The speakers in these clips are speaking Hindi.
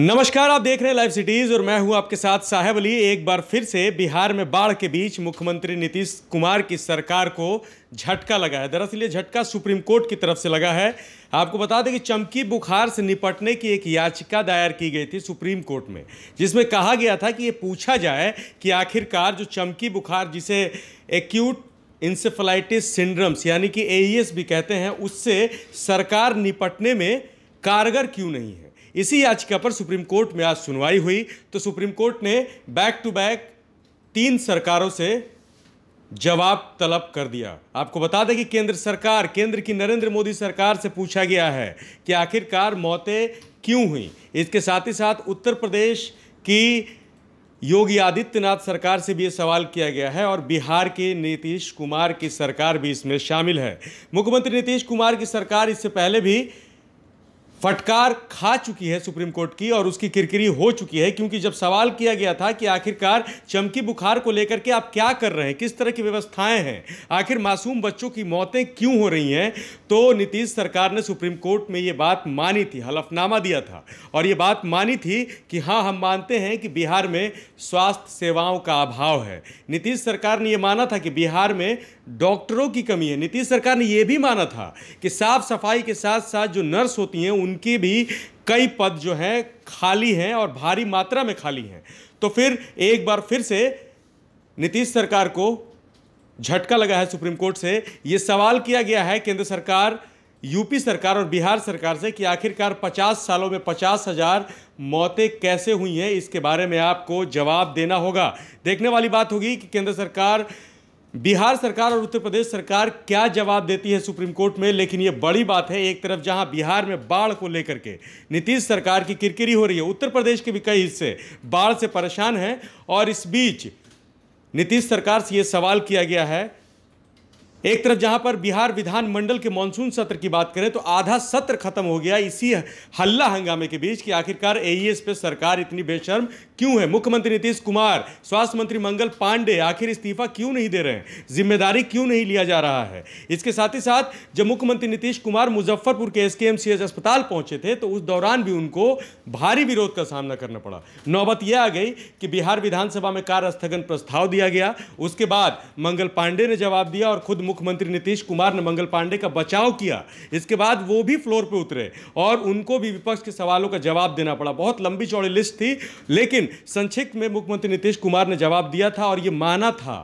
नमस्कार आप देख रहे हैं लाइव सिटीज और मैं हूं आपके साथ साहेब अली एक बार फिर से बिहार में बाढ़ के बीच मुख्यमंत्री नीतीश कुमार की सरकार को झटका लगा है दरअसल ये झटका सुप्रीम कोर्ट की तरफ से लगा है आपको बता दें कि चमकी बुखार से निपटने की एक याचिका दायर की गई थी सुप्रीम कोर्ट में जिसमें कहा गया था कि ये पूछा जाए कि आखिरकार जो चमकी बुखार जिसे एक्यूट इंसेफलाइटिस सिंड्रम्स यानी कि ए e भी कहते हैं उससे सरकार निपटने में कारगर क्यों नहीं है इसी याचिका पर सुप्रीम कोर्ट में आज सुनवाई हुई तो सुप्रीम कोर्ट ने बैक टू बैक तीन सरकारों से जवाब तलब कर दिया आपको बता दें कि केंद्र सरकार केंद्र की नरेंद्र मोदी सरकार से पूछा गया है कि आखिरकार मौतें क्यों हुई इसके साथ ही साथ उत्तर प्रदेश की योगी आदित्यनाथ सरकार से भी ये सवाल किया गया है और बिहार के नीतीश कुमार की सरकार भी इसमें शामिल है मुख्यमंत्री नीतीश कुमार की सरकार इससे पहले भी फटकार खा चुकी है सुप्रीम कोर्ट की और उसकी किरकिरी हो चुकी है क्योंकि जब सवाल किया गया था कि आखिरकार चमकी बुखार को लेकर के आप क्या कर रहे हैं किस तरह की व्यवस्थाएं हैं आखिर मासूम बच्चों की मौतें क्यों हो रही हैं तो नीतीश सरकार ने सुप्रीम कोर्ट में ये बात मानी थी हलफनामा दिया था और ये बात मानी थी कि हाँ हम मानते हैं कि बिहार में स्वास्थ्य सेवाओं का अभाव है नीतीश सरकार ने यह माना था कि बिहार में डॉक्टरों की कमी है नीतीश सरकार ने यह भी माना था कि साफ सफाई के साथ साथ जो नर्स होती हैं उनके भी कई पद जो हैं खाली हैं और भारी मात्रा में खाली हैं तो फिर एक बार फिर से नीतीश सरकार को झटका लगा है सुप्रीम कोर्ट से ये सवाल किया गया है केंद्र सरकार यूपी सरकार और बिहार सरकार से कि आखिरकार 50 सालों में पचास हजार मौतें कैसे हुई हैं इसके बारे में आपको जवाब देना होगा देखने वाली बात होगी कि केंद्र सरकार बिहार सरकार और उत्तर प्रदेश सरकार क्या जवाब देती है सुप्रीम कोर्ट में लेकिन ये बड़ी बात है एक तरफ जहां बिहार में बाढ़ को लेकर के नीतीश सरकार की किरकिरी हो रही है उत्तर प्रदेश के भी कई हिस्से बाढ़ से परेशान हैं और इस बीच नीतीश सरकार से ये सवाल किया गया है एक तरफ जहां पर बिहार विधानमंडल के मानसून सत्र की बात करें तो आधा सत्र खत्म हो गया इसी हल्ला हंगामे के बीच कि आखिरकार एईएस e पे सरकार इतनी बेशर्म क्यों है मुख्यमंत्री नीतीश कुमार स्वास्थ्य मंत्री मंगल पांडे आखिर इस्तीफा क्यों नहीं दे रहे हैं जिम्मेदारी क्यों नहीं लिया जा रहा है इसके साथ ही साथ जब मुख्यमंत्री नीतीश कुमार मुजफ्फरपुर के एस अस्पताल पहुंचे थे तो उस दौरान भी उनको भारी विरोध का सामना करना पड़ा नौबत यह आ गई कि बिहार विधानसभा में कार्य स्थगन प्रस्ताव दिया गया उसके बाद मंगल पांडे ने जवाब दिया और खुद मुख्य मुख्यमंत्री नीतीश कुमार ने मंगल पांडे का बचाव किया इसके बाद वो भी फ्लोर पे उतरे और उनको भी विपक्ष के सवालों का जवाब देना पड़ा बहुत लंबी चौड़ी लिस्ट थी लेकिन संक्षिप्त में मुख्यमंत्री नीतीश कुमार ने जवाब दिया था और ये माना था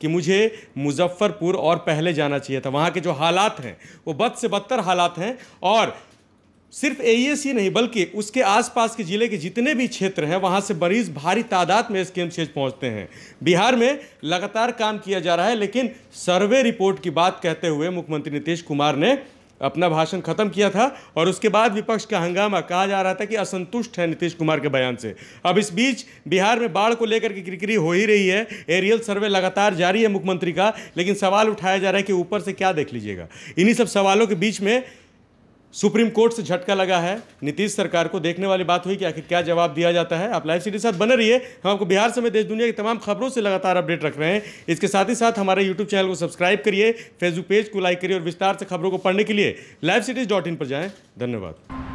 कि मुझे मुजफ्फरपुर और पहले जाना चाहिए था वहाँ के जो हालात हैं वो बद से बदतर हालात हैं और सिर्फ एईएस e ही नहीं बल्कि उसके आसपास के ज़िले के जितने भी क्षेत्र हैं वहाँ से मरीज भारी तादाद में एसकेएमसीएच पहुँचते हैं बिहार में लगातार काम किया जा रहा है लेकिन सर्वे रिपोर्ट की बात कहते हुए मुख्यमंत्री नीतीश कुमार ने अपना भाषण खत्म किया था और उसके बाद विपक्ष का हंगामा कहा जा रहा था कि असंतुष्ट है नीतीश कुमार के बयान से अब इस बीच बिहार में बाढ़ को लेकर के किरकिरी हो ही रही है एरियल सर्वे लगातार जारी है मुख्यमंत्री का लेकिन सवाल उठाया जा रहा है कि ऊपर से क्या देख लीजिएगा इन्हीं सब सवालों के बीच में सुप्रीम कोर्ट से झटका लगा है नीतीश सरकार को देखने वाली बात हुई कि आखिर क्या जवाब दिया जाता है आप लाइव सिटी साथ बने रहिए हम आपको बिहार समेत देश दुनिया की तमाम खबरों से लगातार अपडेट रख रहे हैं इसके साथ ही साथ हमारे यूट्यूब चैनल को सब्सक्राइब करिए फेसबुक पेज को लाइक करिए और विस्तार से खबरों को पढ़ने के लिए लाइव डॉट इन पर जाएँ धन्यवाद